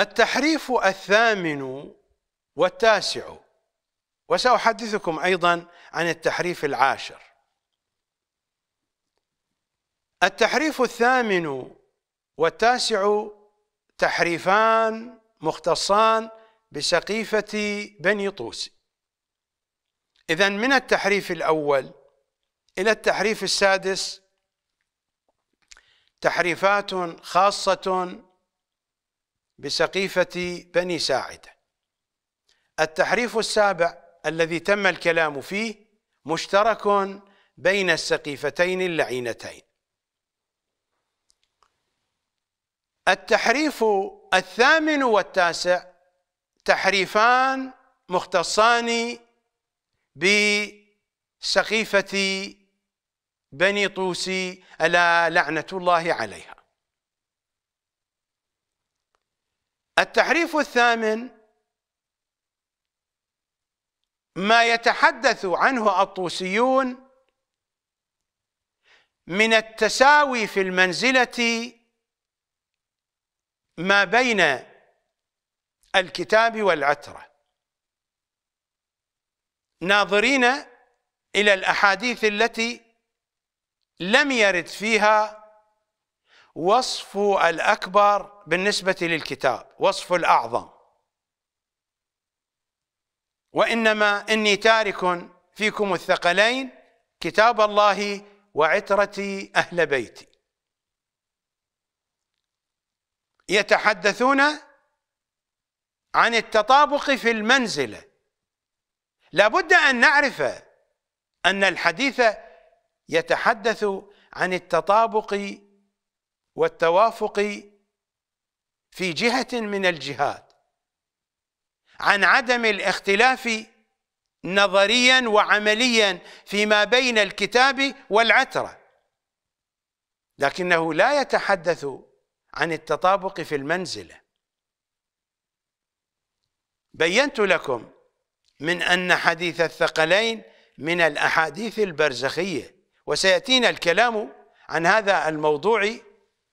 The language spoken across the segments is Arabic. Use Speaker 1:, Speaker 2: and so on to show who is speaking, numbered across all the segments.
Speaker 1: التحريف الثامن والتاسع وسأحدثكم أيضا عن التحريف العاشر التحريف الثامن والتاسع تحريفان مختصان بسقيفة بني طوس إذا من التحريف الأول إلى التحريف السادس تحريفات خاصة بسقيفة بني ساعدة التحريف السابع الذي تم الكلام فيه مشترك بين السقيفتين اللعينتين التحريف الثامن والتاسع تحريفان مختصان بسقيفة بني طوسي ألا لعنة الله عليها التحريف الثامن ما يتحدث عنه الطوسيون من التساوي في المنزلة ما بين الكتاب والعترة ناظرين إلى الأحاديث التي لم يرد فيها وصف الأكبر بالنسبة للكتاب وصف الأعظم وإنما إني تارك فيكم الثقلين كتاب الله وعترتي أهل بيتي يتحدثون عن التطابق في المنزلة لابد أن نعرف أن الحديث يتحدث عن التطابق والتوافق في جهة من الجهات عن عدم الاختلاف نظريا وعمليا فيما بين الكتاب والعترة لكنه لا يتحدث عن التطابق في المنزلة بينت لكم من أن حديث الثقلين من الأحاديث البرزخية وسيأتينا الكلام عن هذا الموضوع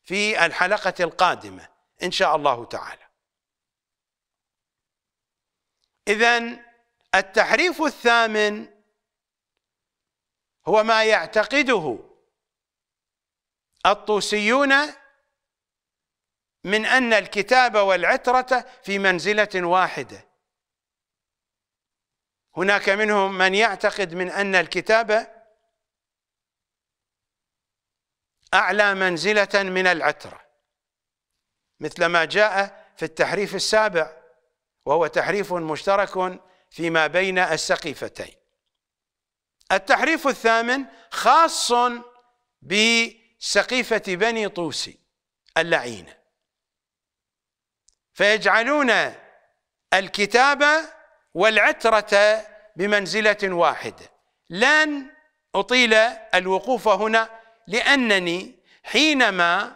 Speaker 1: في الحلقة القادمة إن شاء الله تعالى إذا التحريف الثامن هو ما يعتقده الطوسيون من أن الكتاب والعترة في منزلة واحدة هناك منهم من يعتقد من أن الكتاب أعلى منزلة من العترة مثل ما جاء في التحريف السابع وهو تحريف مشترك فيما بين السقيفتين التحريف الثامن خاص بسقيفة بني طوسي اللعينة فيجعلون الكتاب والعترة بمنزلة واحدة لن أطيل الوقوف هنا لأنني حينما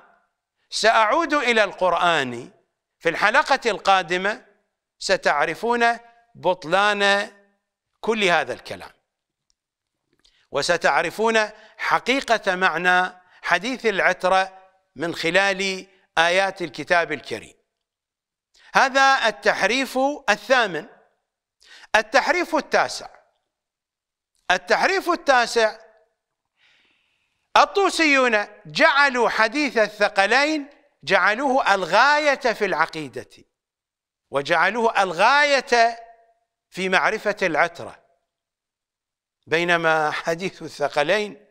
Speaker 1: سأعود إلى القرآن في الحلقة القادمة ستعرفون بطلان كل هذا الكلام وستعرفون حقيقة معنى حديث العترة من خلال آيات الكتاب الكريم هذا التحريف الثامن التحريف التاسع التحريف التاسع الطوسيون جعلوا حديث الثقلين جعلوه الغاية في العقيدة وجعلوه الغاية في معرفة العترة بينما حديث الثقلين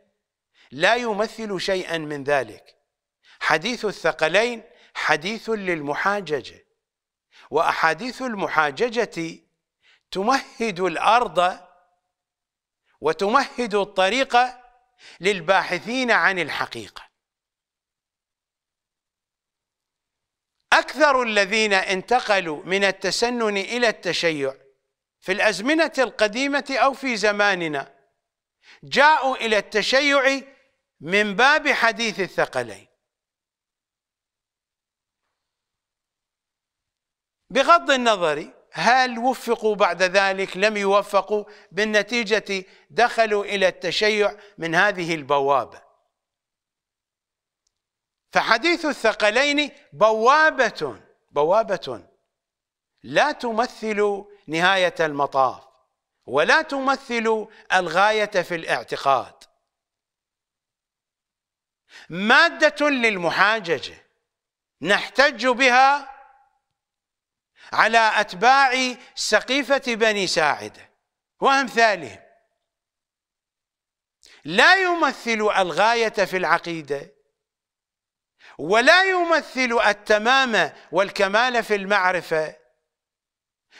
Speaker 1: لا يمثل شيئا من ذلك حديث الثقلين حديث للمحاججة وأحاديث المحاججة تمهد الأرض وتمهد الطريق للباحثين عن الحقيقة أكثر الذين انتقلوا من التسنن إلى التشيع في الأزمنة القديمة أو في زماننا جاءوا إلى التشيع من باب حديث الثقلين بغض النظر هل وفقوا بعد ذلك لم يوفقوا بالنتيجة دخلوا إلى التشيع من هذه البوابة فحديث الثقلين بوابة بوابة لا تمثل نهاية المطاف ولا تمثل الغاية في الاعتقاد مادة للمحاججة نحتج بها على أتباع سقيفة بني ساعدة وأمثالهم لا يمثل الغاية في العقيدة ولا يمثل التمام والكمال في المعرفة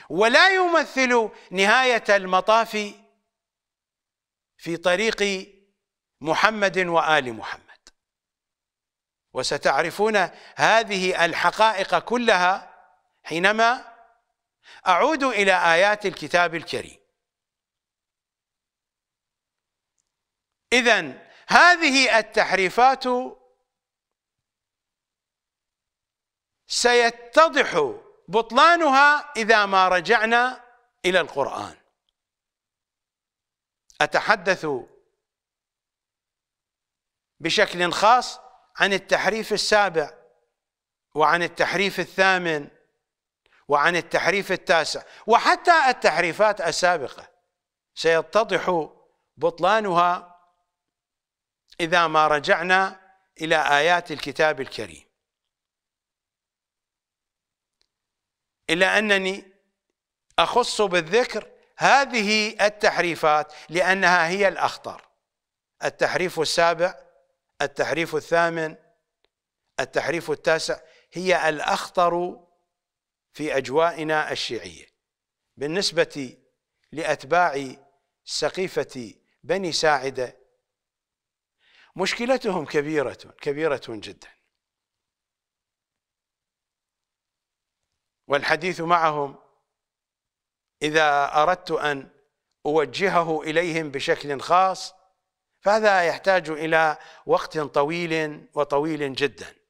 Speaker 1: ولا يمثل نهاية المطاف في طريق محمد وآل محمد وستعرفون هذه الحقائق كلها حينما أعود إلى آيات الكتاب الكريم إذا هذه التحريفات سيتضح بطلانها إذا ما رجعنا إلى القرآن أتحدث بشكل خاص عن التحريف السابع وعن التحريف الثامن وعن التحريف التاسع وحتى التحريفات السابقة سيتضح بطلانها إذا ما رجعنا إلى آيات الكتاب الكريم إلا أنني أخص بالذكر هذه التحريفات لأنها هي الأخطر التحريف السابع التحريف الثامن التحريف التاسع هي الأخطر في اجوائنا الشيعيه بالنسبه لاتباع سقيفه بني ساعده مشكلتهم كبيره كبيره جدا والحديث معهم اذا اردت ان اوجهه اليهم بشكل خاص فهذا يحتاج الى وقت طويل وطويل جدا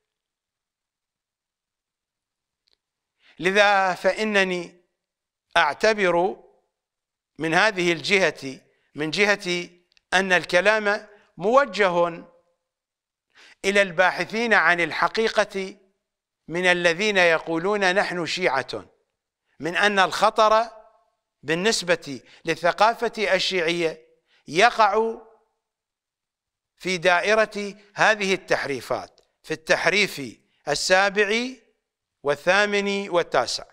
Speaker 1: لذا فإنني أعتبر من هذه الجهة من جهة أن الكلام موجه إلى الباحثين عن الحقيقة من الذين يقولون نحن شيعة من أن الخطر بالنسبة للثقافة الشيعية يقع في دائرة هذه التحريفات في التحريف السابع والثامن والتاسع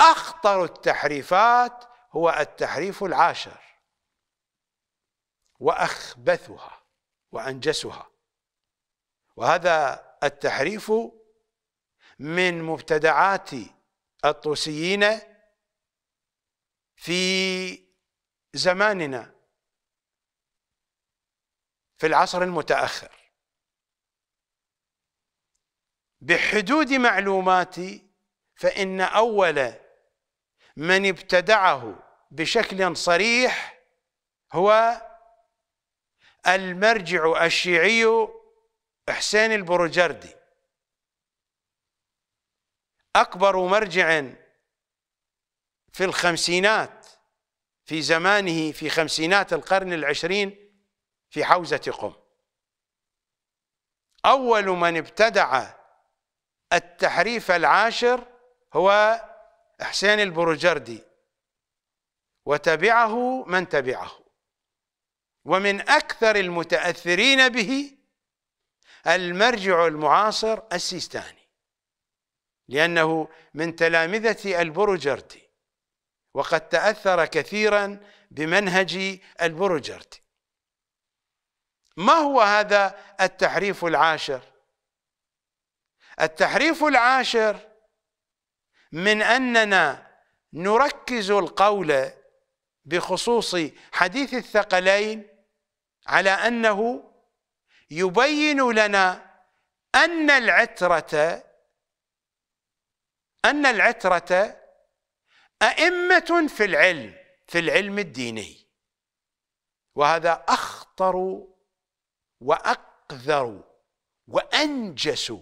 Speaker 1: أخطر التحريفات هو التحريف العاشر وأخبثها وأنجسها وهذا التحريف من مبتدعات الطوسيين في زماننا في العصر المتأخر بحدود معلوماتي فإن أول من ابتدعه بشكل صريح هو المرجع الشيعي حسين البروجردي أكبر مرجع في الخمسينات في زمانه في خمسينات القرن العشرين في حوزة قم أول من ابتدع التحريف العاشر هو حسين البروجردي وتبعه من تبعه ومن أكثر المتأثرين به المرجع المعاصر السيستاني لأنه من تلامذة البروجردي وقد تأثر كثيرا بمنهج البروجردي ما هو هذا التحريف العاشر التحريف العاشر من أننا نركز القول بخصوص حديث الثقلين على أنه يبين لنا أن العترة أن العترة أئمة في العلم في العلم الديني وهذا أخطر وأقذر وأنجس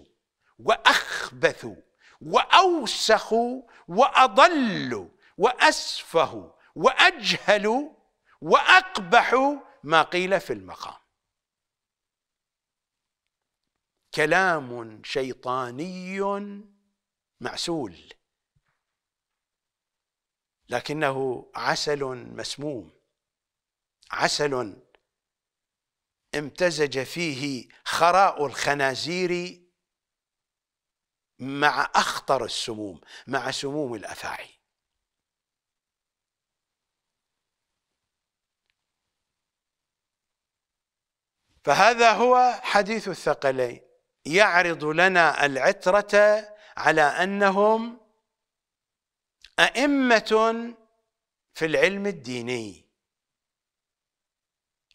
Speaker 1: واخبثوا واوسخوا واضلوا واسفهوا واجهلوا واقبحوا ما قيل في المقام كلام شيطاني معسول لكنه عسل مسموم عسل امتزج فيه خراء الخنازير مع أخطر السموم مع سموم الأفاعي فهذا هو حديث الثقلين يعرض لنا العترة على أنهم أئمة في العلم الديني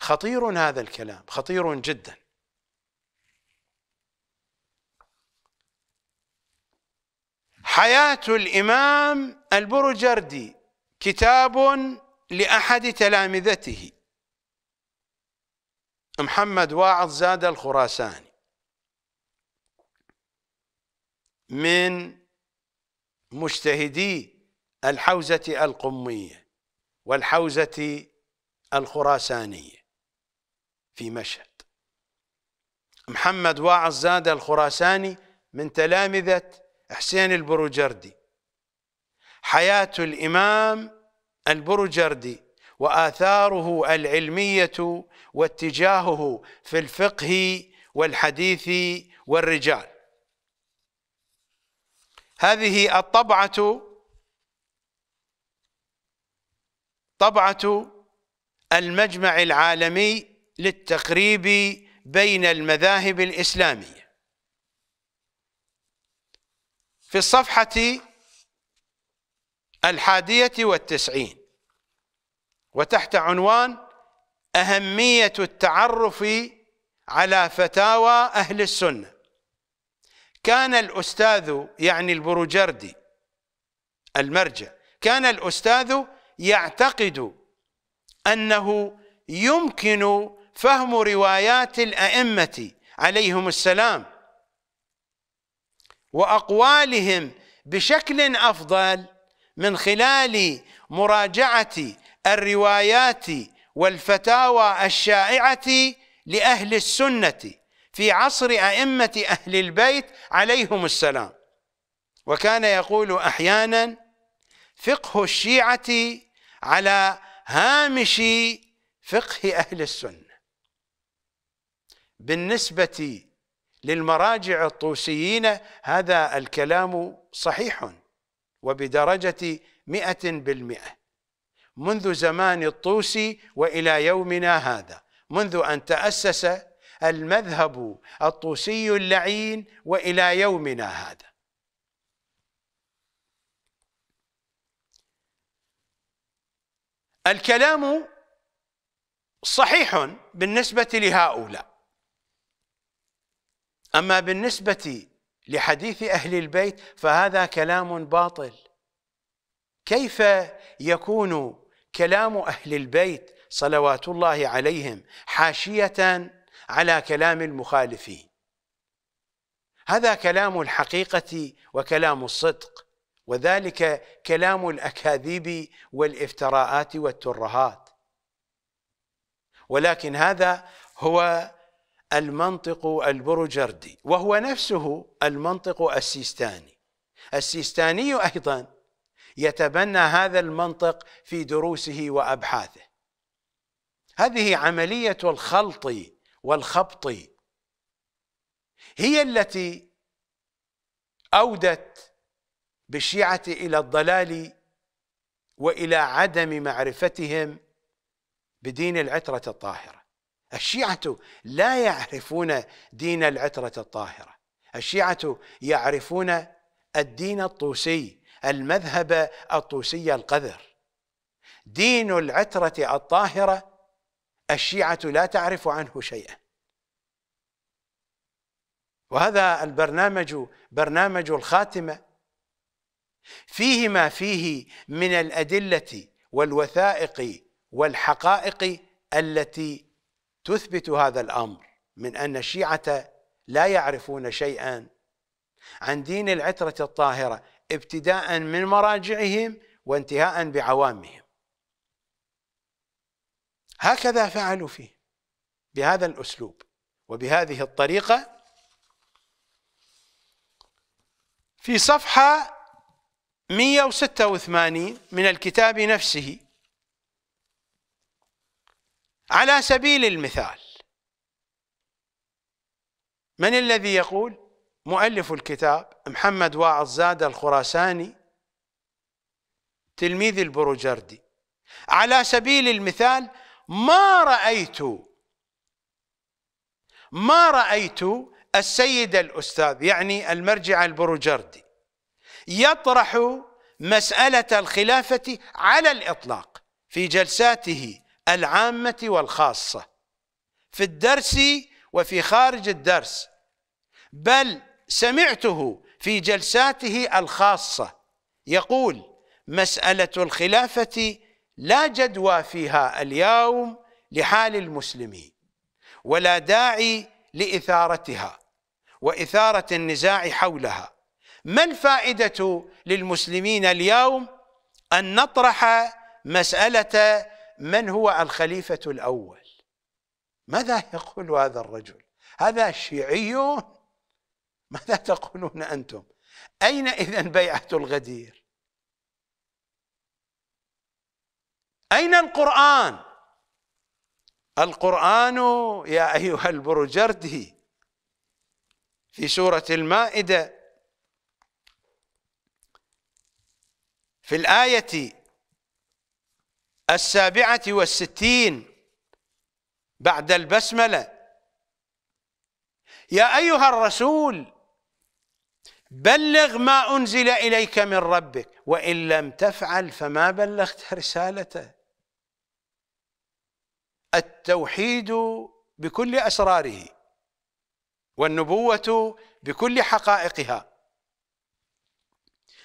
Speaker 1: خطير هذا الكلام خطير جداً حياة الإمام البرجردي كتاب لأحد تلامذته محمد واعظ زاد الخراساني من مجتهدي الحوزة القمية والحوزة الخراسانية في مشهد محمد واعظ زاد الخراساني من تلامذة حسين البروجردي حياة الإمام البروجردي وآثاره العلمية واتجاهه في الفقه والحديث والرجال هذه الطبعة طبعة المجمع العالمي للتقريب بين المذاهب الإسلامية في الصفحة الحادية والتسعين وتحت عنوان أهمية التعرف على فتاوى أهل السنة كان الأستاذ يعني البروجردي المرجع كان الأستاذ يعتقد أنه يمكن فهم روايات الأئمة عليهم السلام واقوالهم بشكل افضل من خلال مراجعه الروايات والفتاوى الشائعه لاهل السنه في عصر ائمه اهل البيت عليهم السلام وكان يقول احيانا فقه الشيعه على هامش فقه اهل السنه بالنسبه للمراجع الطوسيين هذا الكلام صحيح وبدرجة مئة بالمئة منذ زمان الطوسي وإلى يومنا هذا منذ أن تأسس المذهب الطوسي اللعين وإلى يومنا هذا الكلام صحيح بالنسبة لهؤلاء أما بالنسبة لحديث أهل البيت فهذا كلام باطل كيف يكون كلام أهل البيت صلوات الله عليهم حاشية على كلام المخالفين هذا كلام الحقيقة وكلام الصدق وذلك كلام الأكاذيب والإفتراءات والترهات ولكن هذا هو المنطق البروجردي وهو نفسه المنطق السيستاني السيستاني أيضا يتبنى هذا المنطق في دروسه وأبحاثه هذه عملية الخلط والخبط هي التي أودت بالشيعة إلى الضلال وإلى عدم معرفتهم بدين العترة الطاهرة الشيعة لا يعرفون دين العترة الطاهرة الشيعة يعرفون الدين الطوسي المذهب الطوسي القذر دين العترة الطاهرة الشيعة لا تعرف عنه شيئا وهذا البرنامج برنامج الخاتمة فيه ما فيه من الأدلة والوثائق والحقائق التي تثبت هذا الامر من ان الشيعه لا يعرفون شيئا عن دين العتره الطاهره ابتداء من مراجعهم وانتهاء بعوامهم هكذا فعلوا فيه بهذا الاسلوب وبهذه الطريقه في صفحه 186 من الكتاب نفسه على سبيل المثال من الذي يقول مؤلف الكتاب محمد واعظ زاد الخراساني تلميذ البروجردي على سبيل المثال ما رأيت ما رأيت السيد الأستاذ يعني المرجع البروجردي يطرح مسألة الخلافة على الإطلاق في جلساته العامة والخاصة في الدرس وفي خارج الدرس بل سمعته في جلساته الخاصة يقول مسألة الخلافة لا جدوى فيها اليوم لحال المسلمين ولا داعي لإثارتها وإثارة النزاع حولها ما الفائدة للمسلمين اليوم أن نطرح مسألة من هو الخليفة الأول ماذا يقول هذا الرجل هذا شيعي ماذا تقولون أنتم أين إذا بيعة الغدير أين القرآن القرآن يا أيها البرجردي في سورة المائدة في الآية السابعة والستين بعد البسملة يا أيها الرسول بلغ ما أنزل إليك من ربك وإن لم تفعل فما بلغت رسالته التوحيد بكل أسراره والنبوة بكل حقائقها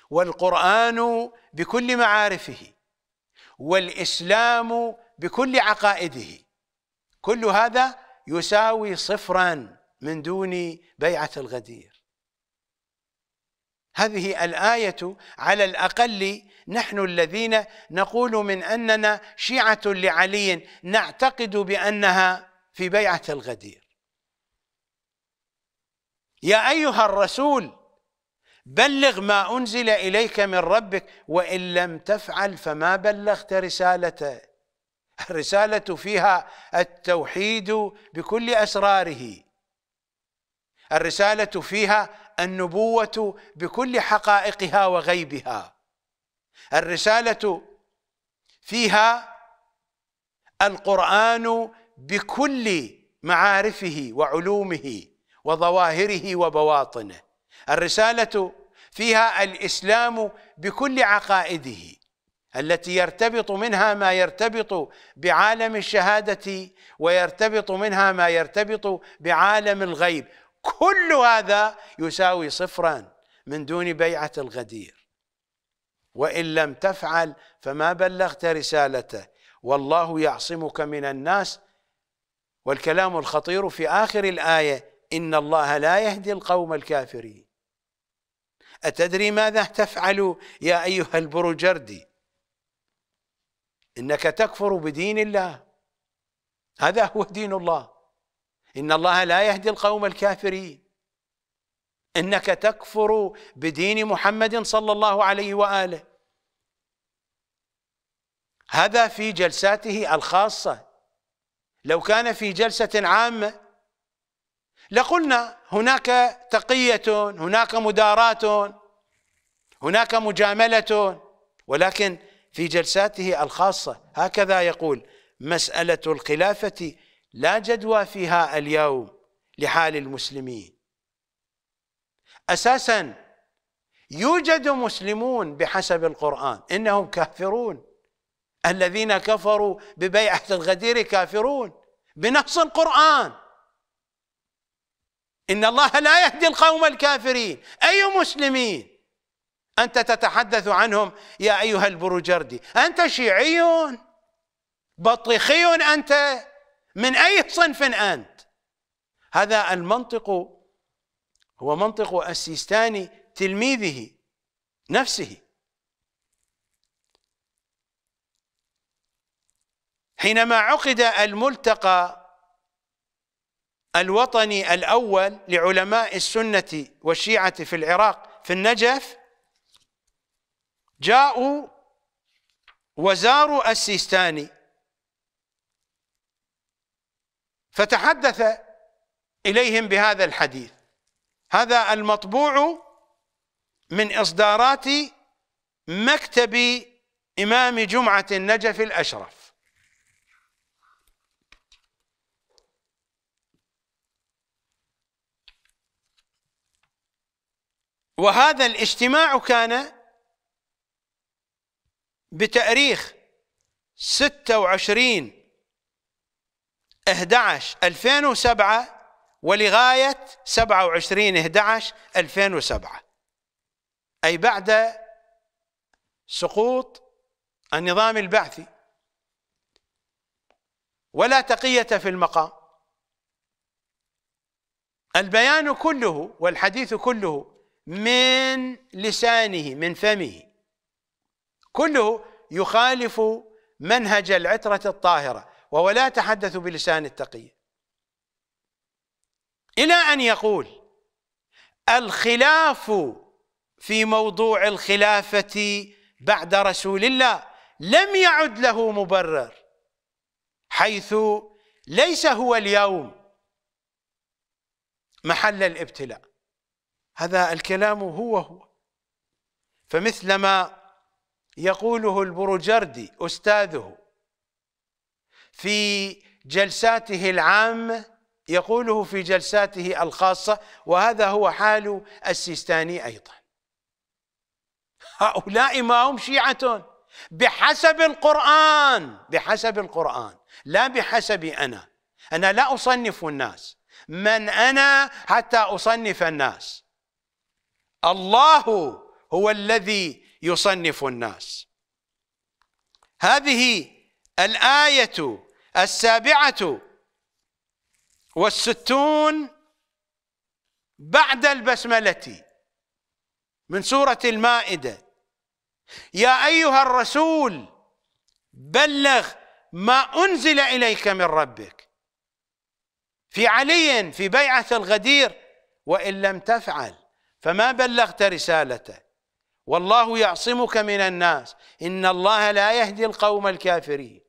Speaker 1: والقرآن بكل معارفه والإسلام بكل عقائده كل هذا يساوي صفرا من دون بيعة الغدير هذه الآية على الأقل نحن الذين نقول من أننا شيعة لعلي نعتقد بأنها في بيعة الغدير يا أيها الرسول بلغ ما أنزل إليك من ربك وإن لم تفعل فما بلغت رسالته الرسالة فيها التوحيد بكل أسراره الرسالة فيها النبوة بكل حقائقها وغيبها الرسالة فيها القرآن بكل معارفه وعلومه وظواهره وبواطنه الرسالة فيها الإسلام بكل عقائده التي يرتبط منها ما يرتبط بعالم الشهادة ويرتبط منها ما يرتبط بعالم الغيب كل هذا يساوي صفرا من دون بيعة الغدير وإن لم تفعل فما بلغت رسالته والله يعصمك من الناس والكلام الخطير في آخر الآية إن الله لا يهدي القوم الكافرين أتدري ماذا تفعل يا أيها البروجردي إنك تكفر بدين الله هذا هو دين الله إن الله لا يهدي القوم الكافرين إنك تكفر بدين محمد صلى الله عليه وآله هذا في جلساته الخاصة لو كان في جلسة عامة لقلنا هناك تقية هناك مداراة هناك مجاملة ولكن في جلساته الخاصة هكذا يقول مسألة الخلافة لا جدوى فيها اليوم لحال المسلمين أساسا يوجد مسلمون بحسب القرآن إنهم كافرون الذين كفروا ببيعة الغدير كافرون بنص القرآن إن الله لا يهدي القوم الكافرين أي مسلمين أنت تتحدث عنهم يا أيها البروجردي أنت شيعي بطيخي أنت من أي صنف أنت هذا المنطق هو منطق السيستاني تلميذه نفسه حينما عقد الملتقى الوطني الأول لعلماء السنة والشيعة في العراق في النجف جاءوا وزاروا السيستاني فتحدث إليهم بهذا الحديث هذا المطبوع من إصدارات مكتب إمام جمعة النجف الأشرف وهذا الاجتماع كان بتاريخ 26 11 2007 ولغاية 27 11 2007 أي بعد سقوط النظام البعثي ولا تقية في المقام البيان كله والحديث كله من لسانه من فمه كله يخالف منهج العترة الطاهرة وهو لا يتحدث بلسان التقية إلى أن يقول الخلاف في موضوع الخلافة بعد رسول الله لم يعد له مبرر حيث ليس هو اليوم محل الابتلاء هذا الكلام هو هو فمثل ما يقوله البروجردي أستاذه في جلساته العامة يقوله في جلساته الخاصة وهذا هو حال السيستاني أيضا هؤلاء ما هم شيعة بحسب القرآن بحسب القرآن لا بحسب أنا أنا لا أصنف الناس من أنا حتى أصنف الناس الله هو الذي يصنف الناس هذه الآية السابعة والستون بعد البسملة من سورة المائدة يا أيها الرسول بلغ ما أنزل إليك من ربك في علي في بيعة الغدير وإن لم تفعل فما بلغت رسالته والله يعصمك من الناس إن الله لا يهدي القوم الكافرين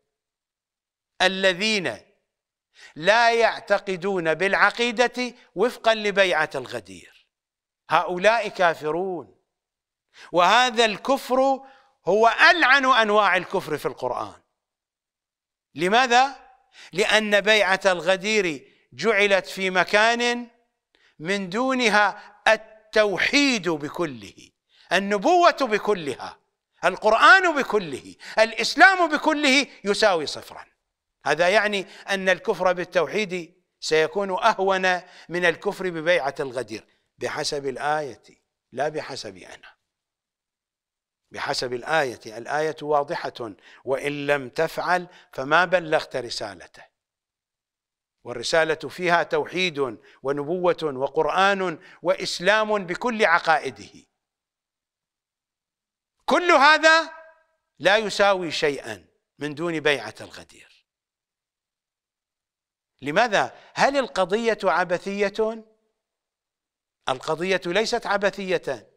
Speaker 1: الذين لا يعتقدون بالعقيدة وفقا لبيعة الغدير هؤلاء كافرون وهذا الكفر هو ألعن أنواع الكفر في القرآن لماذا؟ لأن بيعة الغدير جعلت في مكان من دونها التوحيد بكله النبوة بكلها القرآن بكله الإسلام بكله يساوي صفرا هذا يعني أن الكفر بالتوحيد سيكون أهون من الكفر ببيعة الغدير بحسب الآية لا بحسب أنا بحسب الآية الآية واضحة وإن لم تفعل فما بلغت رسالته والرسالة فيها توحيد ونبوة وقرآن وإسلام بكل عقائده كل هذا لا يساوي شيئا من دون بيعة الغدير لماذا؟ هل القضية عبثية؟ القضية ليست عبثية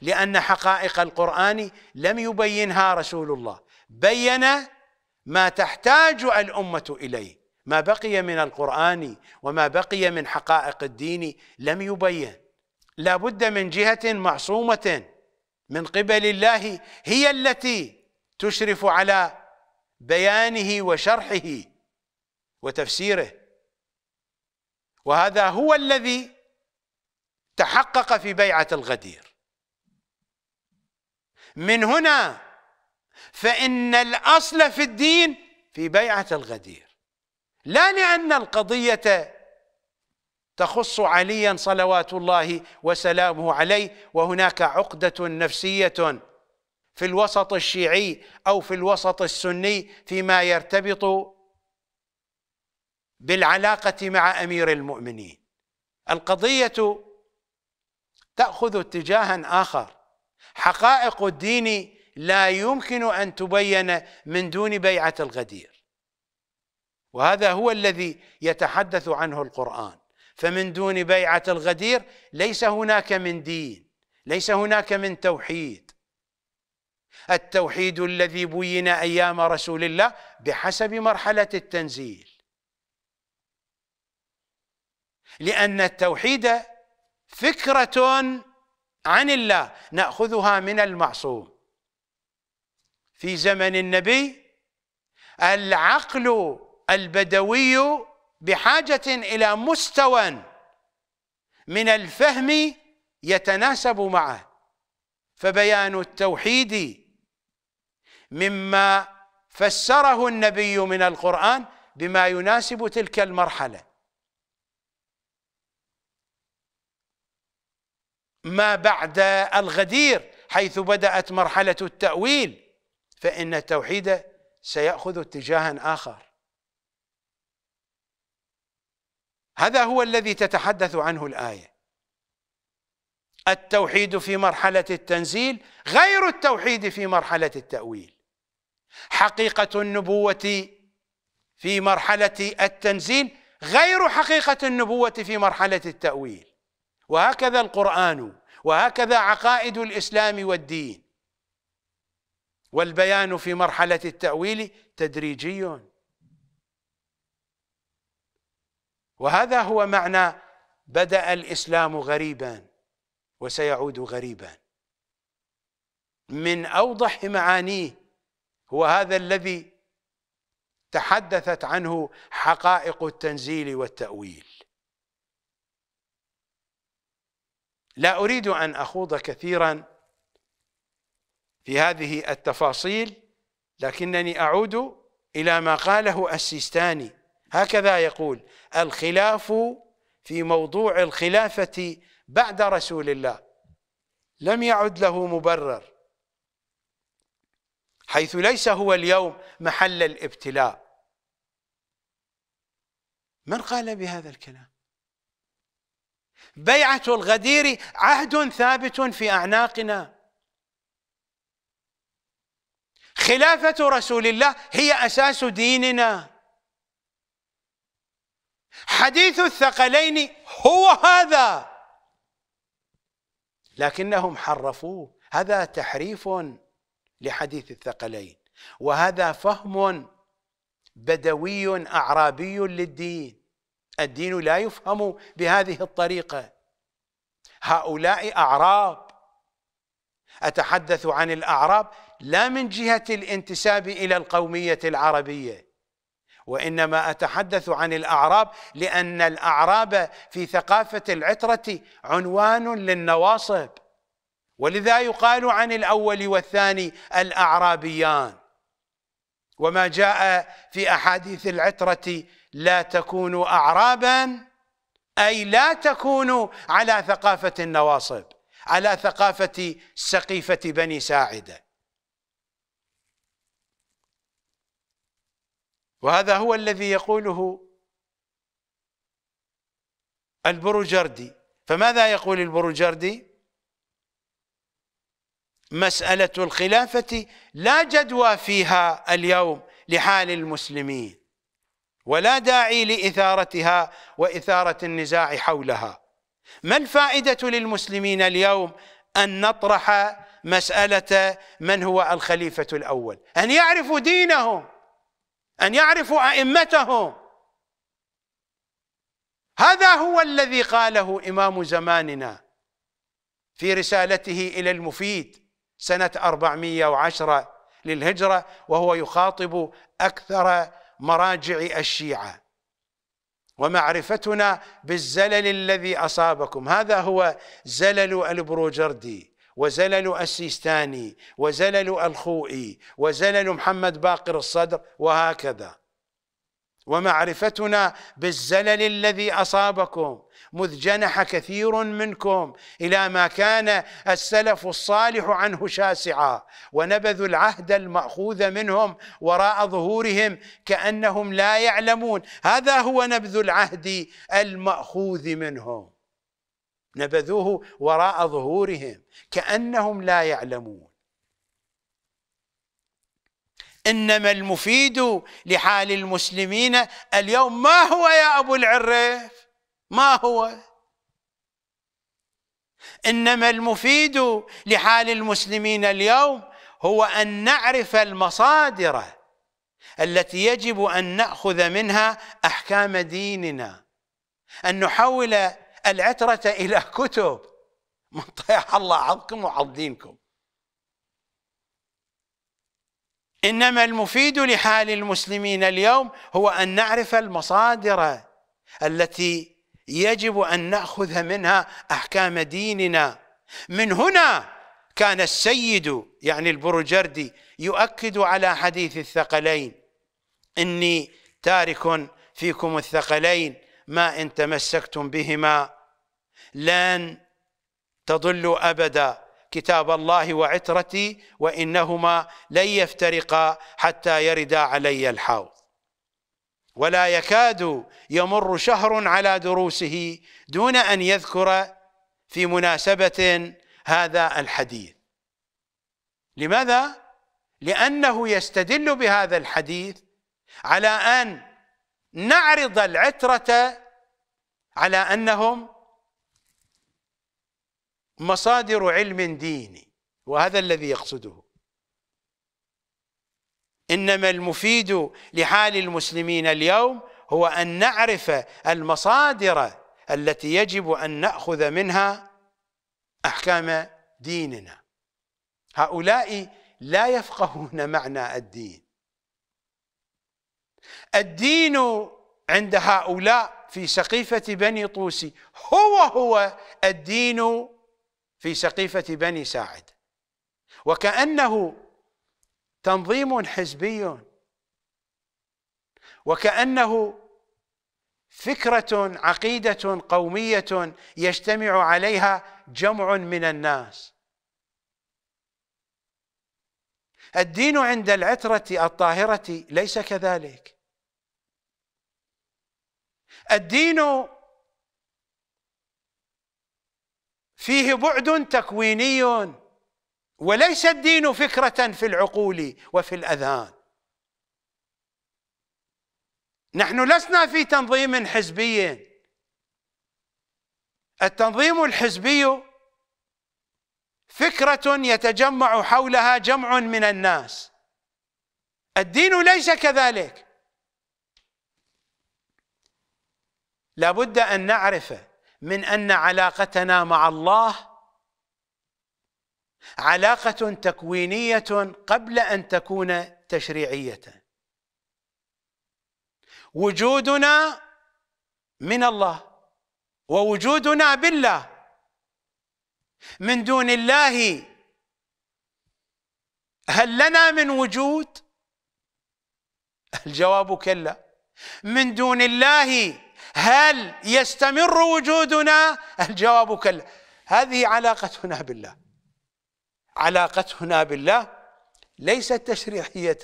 Speaker 1: لأن حقائق القرآن لم يبينها رسول الله بين ما تحتاج الأمة إليه ما بقي من القرآن وما بقي من حقائق الدين لم يبين لا بد من جهة معصومة من قبل الله هي التي تشرف على بيانه وشرحه وتفسيره وهذا هو الذي تحقق في بيعة الغدير من هنا فإن الأصل في الدين في بيعة الغدير لا لأن القضية تخص عليا صلوات الله وسلامه عليه وهناك عقدة نفسية في الوسط الشيعي أو في الوسط السني فيما يرتبط بالعلاقة مع أمير المؤمنين القضية تأخذ اتجاها آخر حقائق الدين لا يمكن أن تبين من دون بيعة الغدير وهذا هو الذي يتحدث عنه القرآن فمن دون بيعة الغدير ليس هناك من دين ليس هناك من توحيد التوحيد الذي بين أيام رسول الله بحسب مرحلة التنزيل لأن التوحيد فكرة عن الله نأخذها من المعصوم في زمن النبي العقل البدوي بحاجة إلى مستوى من الفهم يتناسب معه فبيان التوحيد مما فسره النبي من القرآن بما يناسب تلك المرحلة ما بعد الغدير حيث بدأت مرحلة التأويل فإن التوحيد سيأخذ اتجاها آخر هذا هو الذي تتحدث عنه الآية التوحيد في مرحلة التنزيل غير التوحيد في مرحلة التأويل حقيقة النبوة في مرحلة التنزيل غير حقيقة النبوة في مرحلة التأويل وهكذا القرآن وهكذا عقائد الإسلام والدين والبيان في مرحلة التأويل تدريجي وهذا هو معنى بدأ الإسلام غريبا وسيعود غريبا من أوضح معانيه هو هذا الذي تحدثت عنه حقائق التنزيل والتأويل لا أريد أن أخوض كثيرا في هذه التفاصيل لكنني أعود إلى ما قاله السيستاني هكذا يقول الخلاف في موضوع الخلافة بعد رسول الله لم يعد له مبرر حيث ليس هو اليوم محل الابتلاء من قال بهذا الكلام بيعة الغدير عهد ثابت في أعناقنا خلافة رسول الله هي أساس ديننا حديث الثقلين هو هذا لكنهم حرفوه هذا تحريف لحديث الثقلين وهذا فهم بدوي اعرابي للدين الدين لا يفهم بهذه الطريقه هؤلاء اعراب اتحدث عن الاعراب لا من جهه الانتساب الى القوميه العربيه وانما اتحدث عن الاعراب لان الاعراب في ثقافه العتره عنوان للنواصب ولذا يقال عن الاول والثاني الاعرابيان وما جاء في احاديث العتره لا تكونوا اعرابا اي لا تكونوا على ثقافه النواصب على ثقافه سقيفه بني ساعده وهذا هو الذي يقوله البروجردي فماذا يقول البروجردي مسألة الخلافة لا جدوى فيها اليوم لحال المسلمين ولا داعي لإثارتها وإثارة النزاع حولها ما الفائدة للمسلمين اليوم أن نطرح مسألة من هو الخليفة الأول أن يعرفوا دينهم ان يعرفوا ائمتهم هذا هو الذي قاله امام زماننا في رسالته الى المفيد سنه 410 للهجره وهو يخاطب اكثر مراجع الشيعه ومعرفتنا بالزلل الذي اصابكم هذا هو زلل البروجردي وزلل السيستاني وزلل الخوئي وزلل محمد باقر الصدر وهكذا ومعرفتنا بالزلل الذي أصابكم مذ جنح كثير منكم إلى ما كان السلف الصالح عنه شاسعا ونبذوا العهد المأخوذ منهم وراء ظهورهم كأنهم لا يعلمون هذا هو نبذ العهد المأخوذ منهم نبذوه وراء ظهورهم كانهم لا يعلمون انما المفيد لحال المسلمين اليوم ما هو يا ابو العريف ما هو انما المفيد لحال المسلمين اليوم هو ان نعرف المصادر التي يجب ان ناخذ منها احكام ديننا ان نحول العترة إلى كتب من طيح الله عظكم وعظ دينكم إنما المفيد لحال المسلمين اليوم هو أن نعرف المصادر التي يجب أن نأخذ منها أحكام ديننا من هنا كان السيد يعني البروجردي يؤكد على حديث الثقلين إني تارك فيكم الثقلين ما إن تمسكتم بهما لن تضلوا أبدا كتاب الله وعترتي وإنهما لن يفترقا حتى يردا علي الحوض ولا يكاد يمر شهر على دروسه دون أن يذكر في مناسبة هذا الحديث لماذا؟ لأنه يستدل بهذا الحديث على أن نعرض العترة على أنهم مصادر علم ديني وهذا الذي يقصده إنما المفيد لحال المسلمين اليوم هو أن نعرف المصادر التي يجب أن نأخذ منها أحكام ديننا هؤلاء لا يفقهون معنى الدين الدين عند هؤلاء في سقيفة بني طوسي هو هو الدين في سقيفة بني ساعد وكأنه تنظيم حزبي وكأنه فكرة عقيدة قومية يجتمع عليها جمع من الناس الدين عند العترة الطاهرة ليس كذلك الدين فيه بعد تكويني وليس الدين فكرة في العقول وفي الأذهان نحن لسنا في تنظيم حزبي التنظيم الحزبي فكرة يتجمع حولها جمع من الناس الدين ليس كذلك لابد ان نعرف من ان علاقتنا مع الله علاقه تكوينيه قبل ان تكون تشريعيه وجودنا من الله ووجودنا بالله من دون الله هل لنا من وجود الجواب كلا من دون الله هل يستمر وجودنا الجواب كلا هذه علاقتنا بالله علاقتنا بالله ليست تشريعيه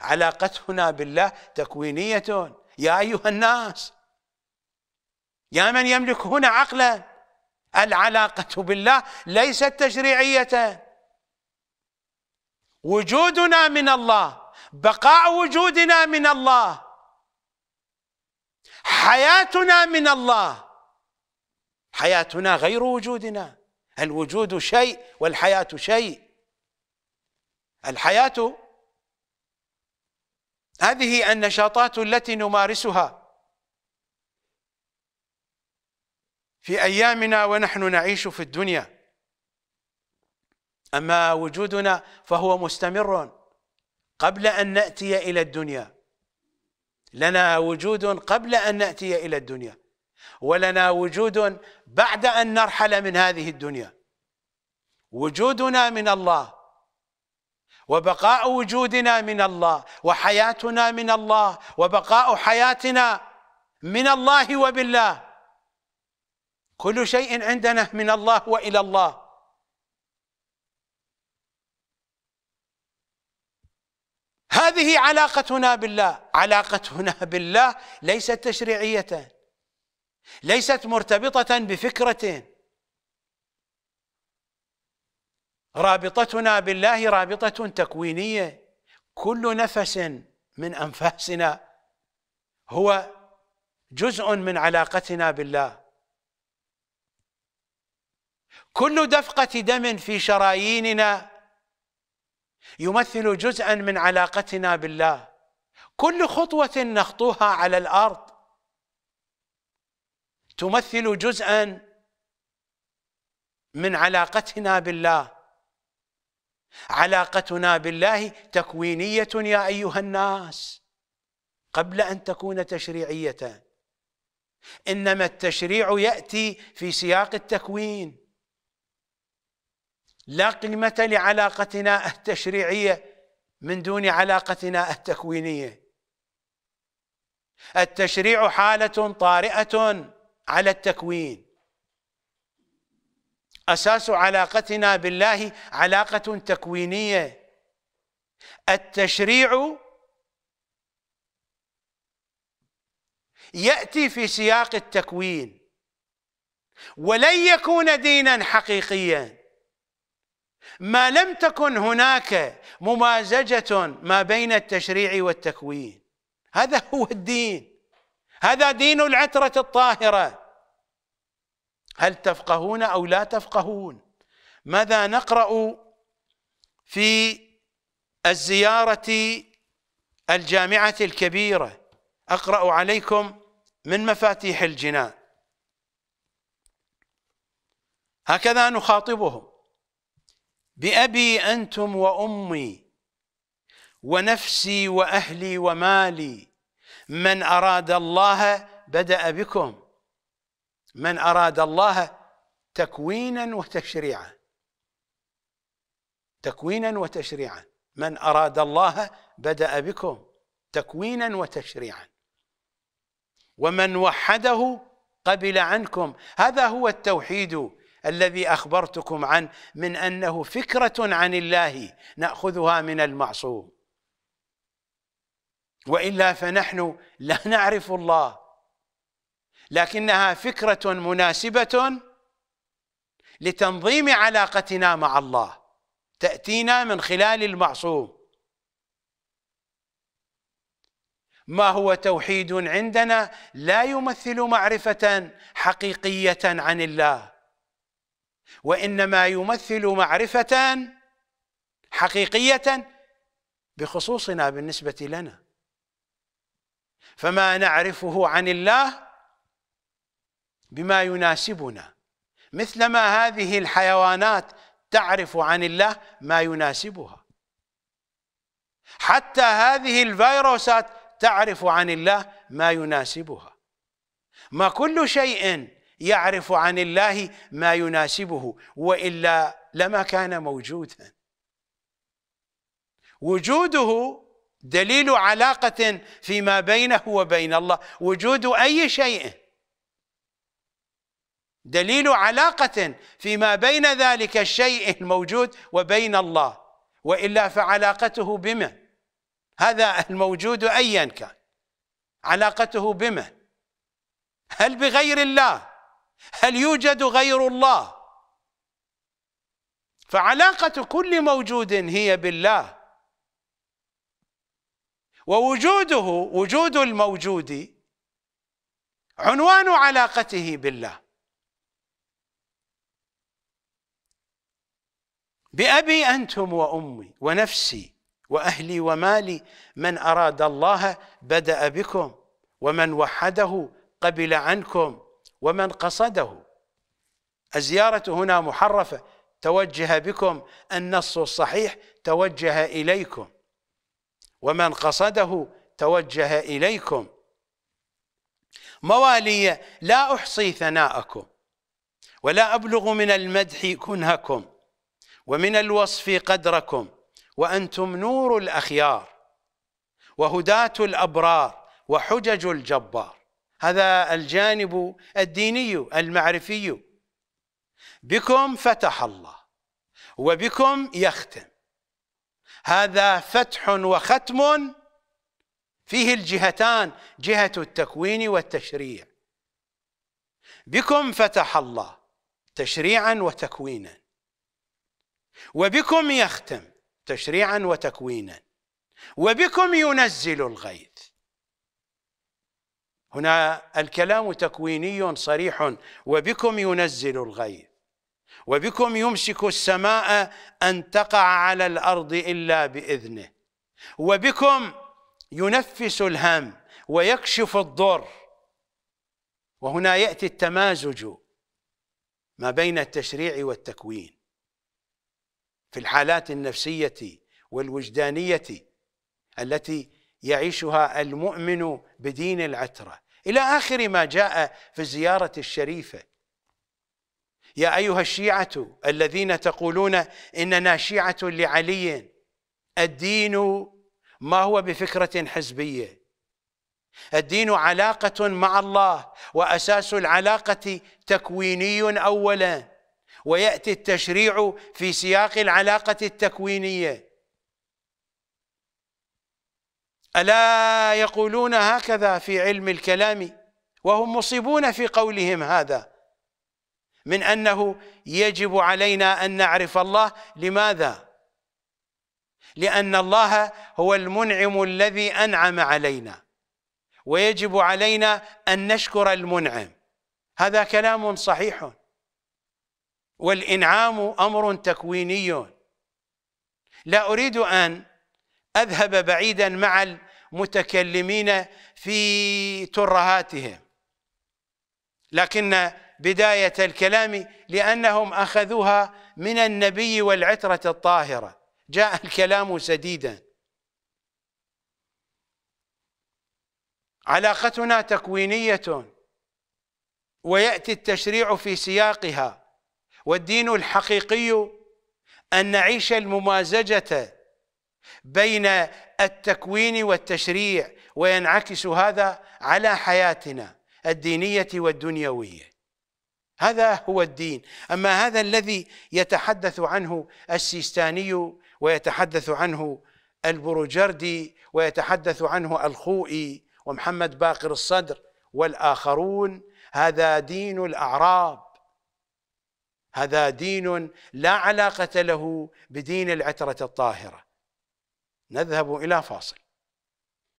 Speaker 1: علاقتنا بالله تكوينيه يا ايها الناس يا من يملكون عقلا العلاقه بالله ليست تشريعيه وجودنا من الله بقاء وجودنا من الله حياتنا من الله حياتنا غير وجودنا الوجود شيء والحياة شيء الحياة هذه النشاطات التي نمارسها في أيامنا ونحن نعيش في الدنيا أما وجودنا فهو مستمر قبل أن نأتي إلى الدنيا لنا وجود قبل أن نأتي إلى الدنيا ولنا وجود بعد أن نرحل من هذه الدنيا وجودنا من الله وبقاء وجودنا من الله وحياتنا من الله وبقاء حياتنا من الله وبالله كل شيء عندنا من الله وإلى الله هذه علاقتنا بالله علاقتنا بالله ليست تشريعية ليست مرتبطة بفكرة رابطتنا بالله رابطة تكوينية كل نفس من أنفاسنا هو جزء من علاقتنا بالله كل دفقة دم في شراييننا يمثل جزءا من علاقتنا بالله كل خطوه نخطوها على الارض تمثل جزءا من علاقتنا بالله علاقتنا بالله تكوينيه يا ايها الناس قبل ان تكون تشريعيه انما التشريع ياتي في سياق التكوين لا قيمة لعلاقتنا التشريعية من دون علاقتنا التكوينية التشريع حالة طارئة على التكوين أساس علاقتنا بالله علاقة تكوينية التشريع يأتي في سياق التكوين ولن يكون دينا حقيقيا ما لم تكن هناك ممازجة ما بين التشريع والتكوين هذا هو الدين هذا دين العترة الطاهرة هل تفقهون أو لا تفقهون ماذا نقرأ في الزيارة الجامعة الكبيرة أقرأ عليكم من مفاتيح الجنان هكذا نخاطبهم بأبي أنتم وأمي ونفسي وأهلي ومالي من أراد الله بدأ بكم من أراد الله تكوينا وتشريعا تكوينا وتشريعا من أراد الله بدأ بكم تكوينا وتشريعا ومن وحده قبل عنكم هذا هو التوحيد الذي اخبرتكم عنه من انه فكره عن الله ناخذها من المعصوم والا فنحن لا نعرف الله لكنها فكره مناسبه لتنظيم علاقتنا مع الله تاتينا من خلال المعصوم ما هو توحيد عندنا لا يمثل معرفه حقيقيه عن الله وانما يمثل معرفه حقيقيه بخصوصنا بالنسبه لنا فما نعرفه عن الله بما يناسبنا مثلما هذه الحيوانات تعرف عن الله ما يناسبها حتى هذه الفيروسات تعرف عن الله ما يناسبها ما كل شيء يعرف عن الله ما يناسبه والا لما كان موجودا وجوده دليل علاقه فيما بينه وبين الله وجود اي شيء دليل علاقه فيما بين ذلك الشيء الموجود وبين الله والا فعلاقته بمن هذا الموجود ايا كان علاقته بمن هل بغير الله هل يوجد غير الله فعلاقة كل موجود هي بالله ووجوده وجود الموجود عنوان علاقته بالله بأبي أنتم وأمي ونفسي وأهلي ومالي من أراد الله بدأ بكم ومن وحده قبل عنكم ومن قصده الزيارة هنا محرفة توجه بكم النص الصحيح توجه إليكم ومن قصده توجه إليكم موالي لا أحصي ثناءكم ولا أبلغ من المدح كنهكم ومن الوصف قدركم وأنتم نور الأخيار وهداة الأبرار وحجج الجبار هذا الجانب الديني المعرفي بكم فتح الله وبكم يختم هذا فتح وختم فيه الجهتان جهة التكوين والتشريع بكم فتح الله تشريعا وتكوينا وبكم يختم تشريعا وتكوينا وبكم ينزل الغيث هنا الكلام تكويني صريح وبكم ينزل الغيث وبكم يمسك السماء أن تقع على الأرض إلا بإذنه وبكم ينفس الهم ويكشف الضر وهنا يأتي التمازج ما بين التشريع والتكوين في الحالات النفسية والوجدانية التي يعيشها المؤمن بدين العترة إلى آخر ما جاء في الزيارة الشريفة يا أيها الشيعة الذين تقولون إننا شيعة لعلي الدين ما هو بفكرة حزبية الدين علاقة مع الله وأساس العلاقة تكويني أولا ويأتي التشريع في سياق العلاقة التكوينية ألا يقولون هكذا في علم الكلام وهم مصيبون في قولهم هذا من أنه يجب علينا أن نعرف الله لماذا؟ لأن الله هو المنعم الذي أنعم علينا ويجب علينا أن نشكر المنعم هذا كلام صحيح والإنعام أمر تكويني لا أريد أن أذهب بعيدا مع متكلمين في ترهاتهم لكن بداية الكلام لأنهم أخذوها من النبي والعترة الطاهرة جاء الكلام سديدا علاقتنا تكوينية ويأتي التشريع في سياقها والدين الحقيقي أن نعيش الممازجة بين التكوين والتشريع وينعكس هذا على حياتنا الدينية والدنيوية هذا هو الدين أما هذا الذي يتحدث عنه السيستاني ويتحدث عنه البروجردي ويتحدث عنه الخوئي ومحمد باقر الصدر والآخرون هذا دين الأعراب هذا دين لا علاقة له بدين العترة الطاهرة نذهب إلى فاصل